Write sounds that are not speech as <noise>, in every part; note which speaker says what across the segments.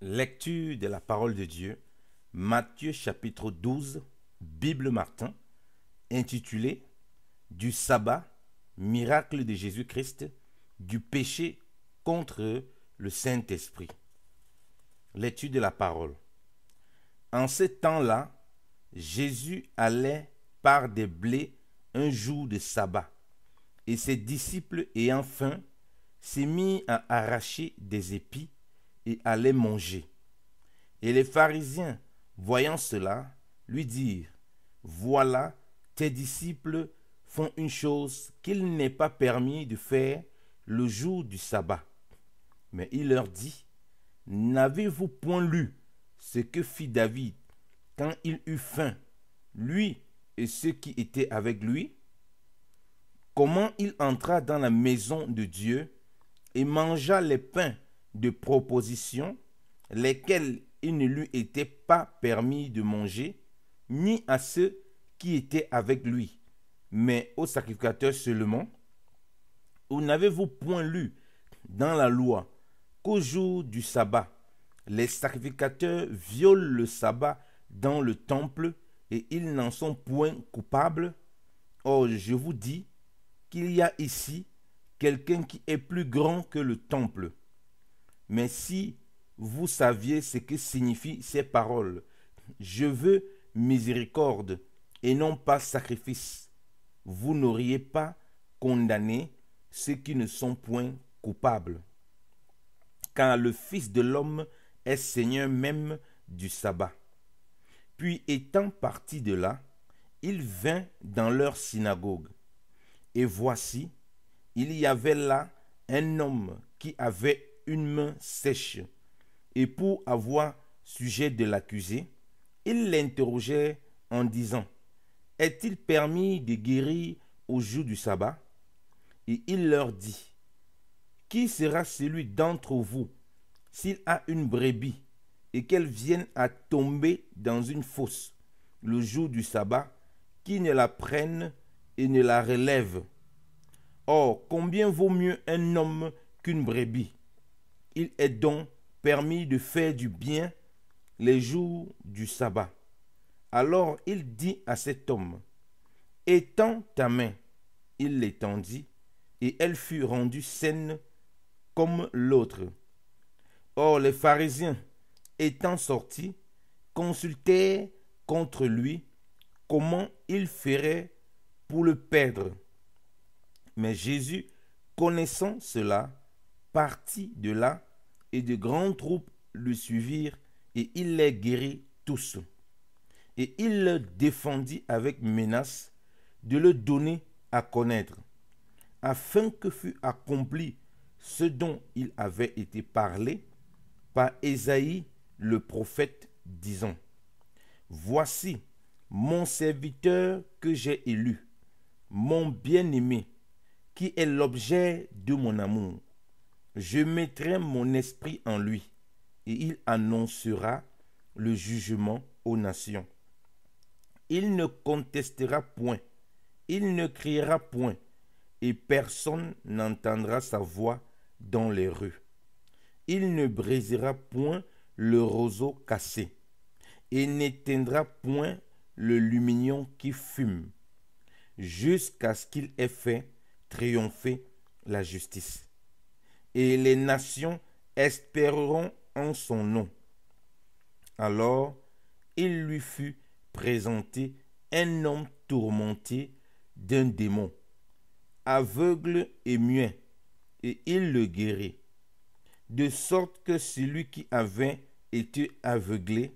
Speaker 1: Lecture de la parole de Dieu, Matthieu chapitre 12, Bible Martin, intitulé Du sabbat, miracle de Jésus-Christ, du péché contre le Saint-Esprit. L'étude de la parole. En ce temps-là, Jésus allait par des blés un jour de sabbat, et ses disciples et enfin s'est mis à arracher des épis et manger. Et les pharisiens, voyant cela, lui dirent, Voilà, tes disciples font une chose qu'il n'est pas permis de faire le jour du sabbat. Mais il leur dit, N'avez-vous point lu ce que fit David quand il eut faim, lui et ceux qui étaient avec lui Comment il entra dans la maison de Dieu et mangea les pains de propositions, lesquelles il ne lui était pas permis de manger, ni à ceux qui étaient avec lui, mais aux sacrificateurs seulement. Ou n'avez-vous point lu dans la loi qu'au jour du sabbat, les sacrificateurs violent le sabbat dans le temple et ils n'en sont point coupables Oh, je vous dis qu'il y a ici quelqu'un qui est plus grand que le temple. Mais si vous saviez ce que signifient ces paroles, je veux miséricorde et non pas sacrifice, vous n'auriez pas condamné ceux qui ne sont point coupables. Car le Fils de l'homme est Seigneur même du sabbat. Puis étant parti de là, il vint dans leur synagogue. Et voici, il y avait là un homme qui avait une main sèche. Et pour avoir sujet de l'accuser, il l'interrogeait en disant, Est-il permis de guérir au jour du sabbat Et il leur dit, Qui sera celui d'entre vous s'il a une brebis et qu'elle vienne à tomber dans une fosse le jour du sabbat, qui ne la prenne et ne la relève Or, combien vaut mieux un homme qu'une brebis il est donc permis de faire du bien les jours du sabbat. Alors il dit à cet homme, Étends ta main. Il l'étendit, et elle fut rendue saine comme l'autre. Or les pharisiens, étant sortis, consultaient contre lui comment il ferait pour le perdre. Mais Jésus, connaissant cela, partit de là, et de grandes troupes le suivirent, et il les guérit tous. Et il le défendit avec menace de le donner à connaître, afin que fût accompli ce dont il avait été parlé par Esaïe, le prophète, disant, Voici mon serviteur que j'ai élu, mon bien-aimé, qui est l'objet de mon amour. Je mettrai mon esprit en lui, et il annoncera le jugement aux nations. Il ne contestera point, il ne criera point, et personne n'entendra sa voix dans les rues. Il ne brisera point le roseau cassé, et n'éteindra point le lumignon qui fume, jusqu'à ce qu'il ait fait triompher la justice et les nations espéreront en son nom. Alors il lui fut présenté un homme tourmenté d'un démon, aveugle et muet, et il le guérit, de sorte que celui qui avait été aveuglé,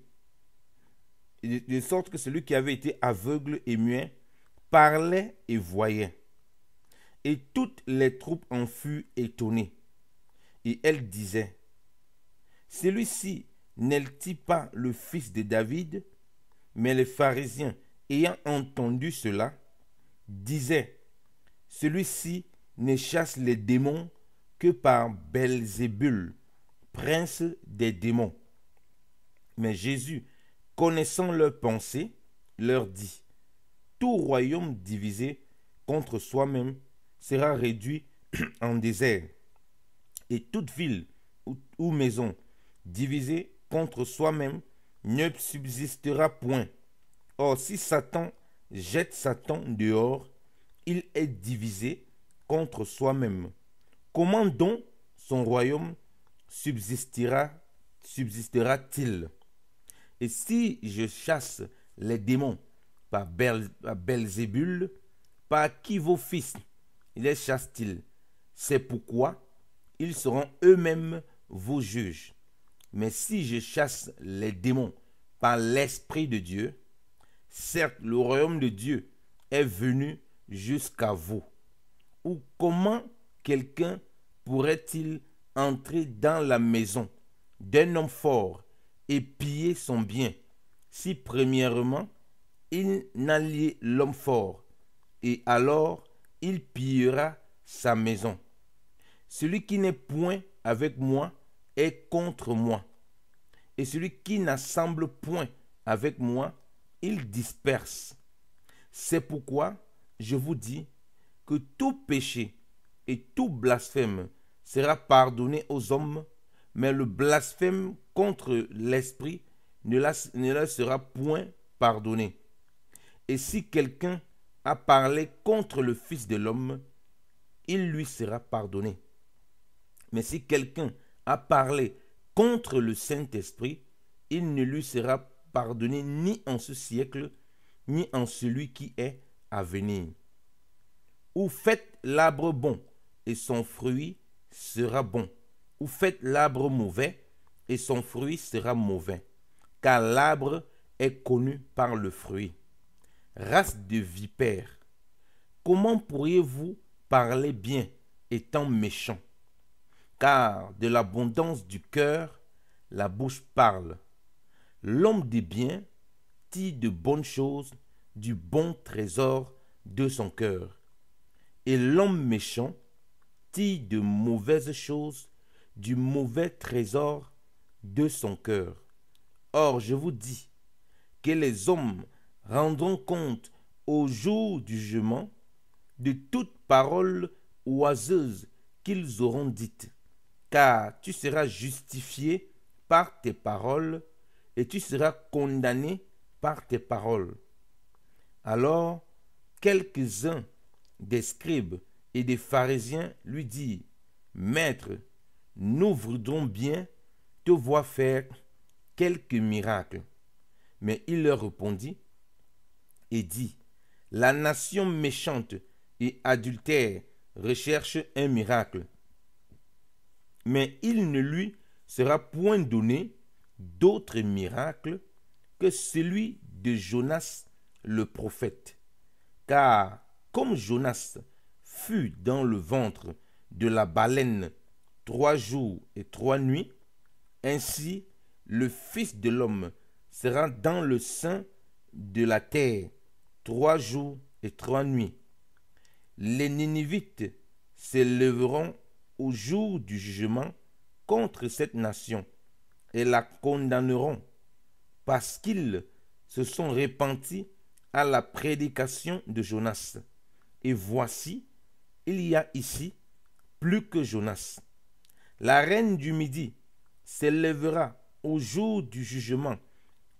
Speaker 1: de sorte que celui qui avait été aveugle et muet parlait et voyait. Et toutes les troupes en furent étonnées et elle disait, Celui-ci n'est-il pas le fils de David Mais les pharisiens, ayant entendu cela, disaient, Celui-ci ne chasse les démons que par Belzébul, prince des démons. Mais Jésus, connaissant leurs pensées, leur dit, Tout royaume divisé contre soi-même sera réduit <clears throat> en désert, et toute ville ou, maison divisée contre soi-même ne subsistera point. Or, si Satan jette Satan dehors, il est divisé contre soi-même. Comment donc son royaume subsistera, subsistera-t-il Et si je chasse les démons par Belzébul, par qui vos fils les chassent-ils C'est pourquoi ils seront eux-mêmes vos juges. Mais si je chasse les démons par l'Esprit de Dieu, certes le royaume de Dieu est venu jusqu'à vous. Ou comment quelqu'un pourrait-il entrer dans la maison d'un homme fort et piller son bien si premièrement il n'allie l'homme fort et alors il pillera sa maison celui qui n'est point avec moi est contre moi. Et celui qui n'assemble point avec moi, il disperse. C'est pourquoi je vous dis que tout péché et tout blasphème sera pardonné aux hommes, mais le blasphème contre l'Esprit ne, le sera point pardonné. Et si quelqu'un a parlé contre le Fils de l'homme, il lui sera pardonné. Mais si quelqu'un a parlé contre le Saint-Esprit, il ne lui sera pardonné ni en ce siècle, ni en celui qui est à venir. Ou faites l'arbre bon, et son fruit sera bon. Ou faites l'arbre mauvais, et son fruit sera mauvais. Car l'arbre est connu par le fruit. Race de vipères, comment pourriez-vous parler bien étant méchant car de l'abondance du cœur, la bouche parle. L'homme des biens tire de bonnes choses du bon trésor de son cœur, et l'homme méchant tire de mauvaises choses du mauvais trésor de son cœur. Or, je vous dis que les hommes rendront compte au jour du jugement de toute parole oiseuse qu'ils auront dites car tu seras justifié par tes paroles et tu seras condamné par tes paroles. Alors quelques-uns des scribes et des pharisiens lui dirent, Maître, nous voudrons bien te voir faire quelques miracles. Mais il leur répondit et dit, La nation méchante et adultère recherche un miracle, mais il ne lui sera point donné d'autre miracle que celui de Jonas le prophète. Car comme Jonas fut dans le ventre de la baleine trois jours et trois nuits, ainsi le Fils de l'homme sera dans le sein de la terre trois jours et trois nuits. Les Ninivites s'élèveront au jour du jugement contre cette nation et la condamneront parce qu'ils se sont repentis à la prédication de Jonas. Et voici, il y a ici plus que Jonas. La reine du Midi s'élèvera au jour du jugement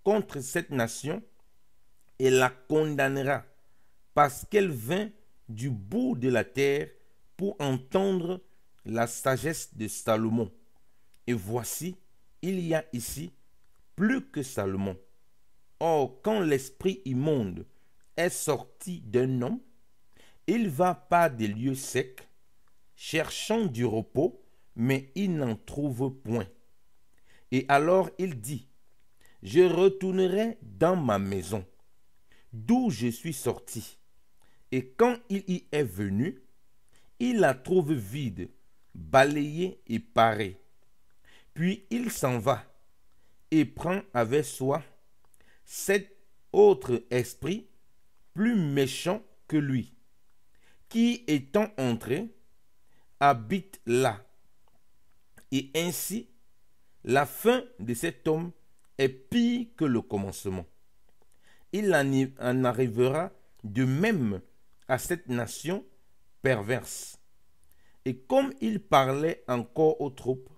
Speaker 1: contre cette nation et la condamnera parce qu'elle vint du bout de la terre pour entendre la sagesse de Salomon. Et voici, il y a ici plus que Salomon. Or, quand l'esprit immonde est sorti d'un homme, il va par des lieux secs, cherchant du repos, mais il n'en trouve point. Et alors il dit, Je retournerai dans ma maison, d'où je suis sorti. Et quand il y est venu, il la trouve vide, balayé et paré. Puis il s'en va et prend avec soi cet autre esprit plus méchant que lui, qui étant entré, habite là. Et ainsi, la fin de cet homme est pire que le commencement. Il en arrivera de même à cette nation perverse et comme il parlait encore aux troupes,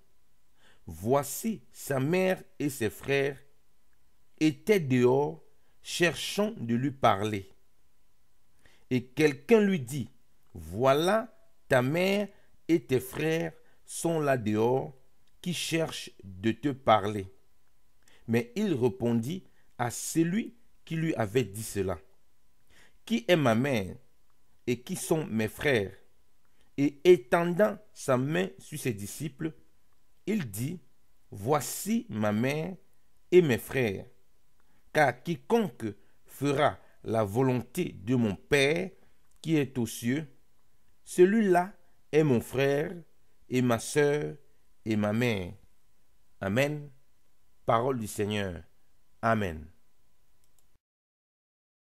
Speaker 1: voici sa mère et ses frères étaient dehors cherchant de lui parler. Et quelqu'un lui dit, voilà ta mère et tes frères sont là dehors qui cherchent de te parler. Mais il répondit à celui qui lui avait dit cela. Qui est ma mère et qui sont mes frères et étendant sa main sur ses disciples, il dit, Voici ma mère et mes frères, car quiconque fera la volonté de mon Père qui est aux cieux, celui-là est mon frère et ma sœur et ma mère. Amen. Parole du Seigneur. Amen.